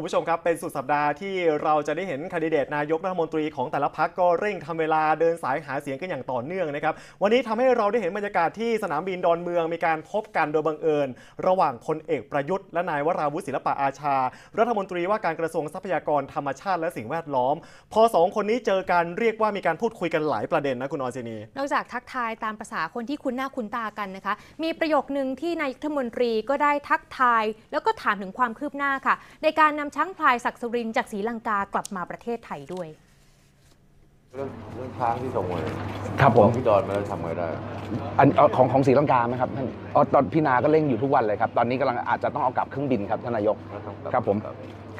คุณผู้ชมครับ เป็นสุดสัปดาห์ที่เราจะได้เห็นคนดิเดตนายกรัฐมนตรีของแต่ละพักก็เร่งทำเวลาเดินสายหาเสียงกันอย่างต่อเนื่องนะครับ วันนี้ทำให้เราได้เห็นบรรยากาศที่สนามบินดอนเมือง มีการพบกันโดยบังเอิญระหว่างพลเอกประยุทธ์และนายวราวุฒิศิลปะอาชา รัฐมนตรีว่าการกระทรวงทรัพยากรธรรมชาติและสิ่งแวดล้อม พอสองคนนี้เจอกันเรียกว่ามีการพูดคุยกันหลายประเด็นนะคุณออนเซนีนอกจากทักทายตามภาษาคนที่คุ้นหน้าคุ้นตากันนะคะมีประโยคหนึ่งที่นายกรัฐมนตรีก็ได้ทักทาย แล้วก็ถามถึงความคืบหน้าค่ะ ในการนำามช้างพลายศักดิ์สุรินจากศรีลังกากลับมาประเทศไทยด้วยเรื่องเรื่องช้างที่ส่งมาครับผมพี่ดอนมาแล้วทำไงได้อันของของศรีลังกาไหมครับท่านอ๋อตอนพี่นาก็เร่งอยู่ทุกวันเลยครับตอนนี้กำลังอาจจะต้องเอากลับเครื่องบินครับท่านนายกครับผม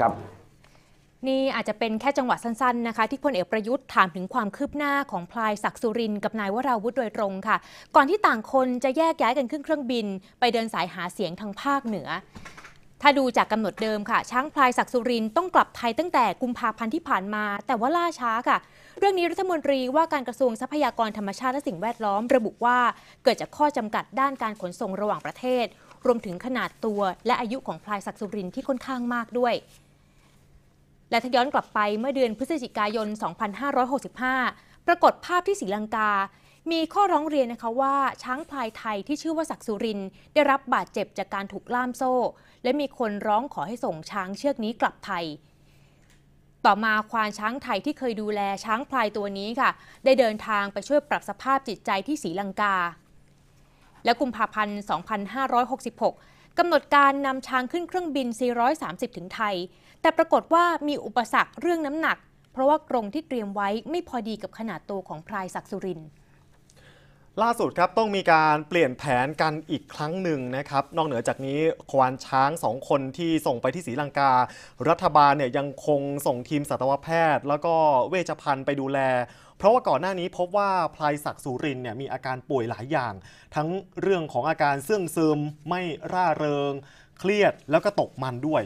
ครับ นี่อาจจะเป็นแค่จังหวะสั้นๆนะคะที่พลเอกประยุทธ์ถามถึงความคืบหน้าของพลายศักดิ์สุรินกับนายวราวุธโดยตรงค่ะ ก่อนที่ต่างคนจะแยกย้ายกันขึ้นเครื่องบินไปเดินสายหาเสียงทางภาคเหนือถ้าดูจากกำหนดเดิมค่ะช้างพลายศักสุรินต้องกลับไทยตั้งแต่กุมภาพันธ์ที่ผ่านมาแต่ว่าล่าช้าค่ะ เรื่องนี้รัฐมนตรีว่าการกระทรวงทรัพยากรธรรมชาติและสิ่งแวดล้อมระบุว่าเกิดจากข้อจำกัดด้านการขนส่งระหว่างประเทศ รวมถึงขนาดตัวและอายุของพลายศักสุรินที่ค่อนข้างมากด้วย และถ้าย้อนกลับไปเมื่อเดือนพฤศจิกายน 2565 ปรากฏภาพที่ศรีลังกามีข้อร้องเรียนนะคะว่าช้างพลายไทยที่ชื่อว่าศักสุรินได้รับบาดเจ็บจากการถูกล่ามโซ่ และมีคนร้องขอให้ส่งช้างเชือกนี้กลับไทย ต่อมาควานช้างไทยที่เคยดูแลช้างพลายตัวนี้ค่ะ ได้เดินทางไปช่วยปรับสภาพจิตใจที่ศรีลังกา และกุมภาพันธ์ 2566กำหนดการนำช้างขึ้นเครื่องบิน 430 ถึงไทย แต่ปรากฏว่ามีอุปสรรคเรื่องน้ำหนัก เพราะว่ากรงที่เตรียมไว้ไม่พอดีกับขนาดตัวของพลายศักสุรินล่าสุดครับต้องมีการเปลี่ยนแผนกันอีกครั้งหนึ่งนะครับ นอกเหนือจากนี้ควานช้าง 2 คนที่ส่งไปที่ศรีลังกา รัฐบาลเนี่ยยังคงส่งทีมสัตวแพทย์แล้วก็เวชภัณฑ์ไปดูแล เพราะว่าก่อนหน้านี้พบว่าพลายศักดิ์สุรินเนี่ยมีอาการป่วยหลายอย่าง ทั้งเรื่องของอาการเสื่องซึมไม่ร่าเริง เครียดแล้วก็ตกมันด้วย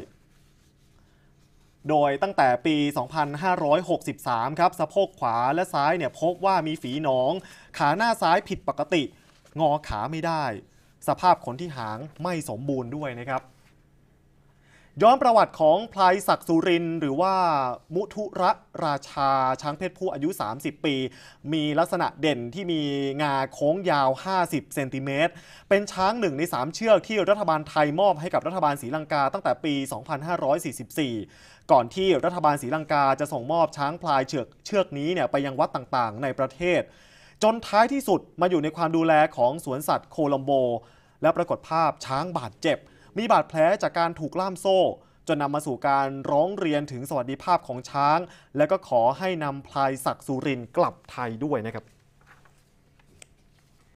โดยตั้งแต่ปี 2563 ครับ สะโพกขวาและซ้ายเนี่ยพบว่ามีฝีหนอง ขาหน้าซ้ายผิดปกติ งอขาไม่ได้ สภาพขนที่หางไม่สมบูรณ์ด้วยนะครับย้อนประวัติของพลายศักดิ์สุรินหรือว่ามุทุระราชาช้างเพศผู้อายุ 30 ปี มีลักษณะเด่นที่มีงาโค้งยาว 50 เซนติเมตรเป็นช้างหนึ่งใน3เชือกที่รัฐบาลไทยมอบให้กับรัฐบาลศรีลังกาตั้งแต่ปี 2544 ก่อนที่รัฐบาลศรีลังกาจะส่งมอบช้างพลายเชือกเชือกนี้เนี่ยไปยังวัดต่างๆ ในประเทศ จนท้ายที่สุดมาอยู่ในความดูแลของสวนสัตว์โคลัมโบและปรากฏภาพช้างบาดเจ็บมีบาดแผลจากการถูกล่ามโซ่ จนนำมาสู่การร้องเรียนถึงสวัสดิภาพของช้าง และก็ขอให้นำพลายศักดิ์สุรินทร์กลับไทยด้วยนะครับ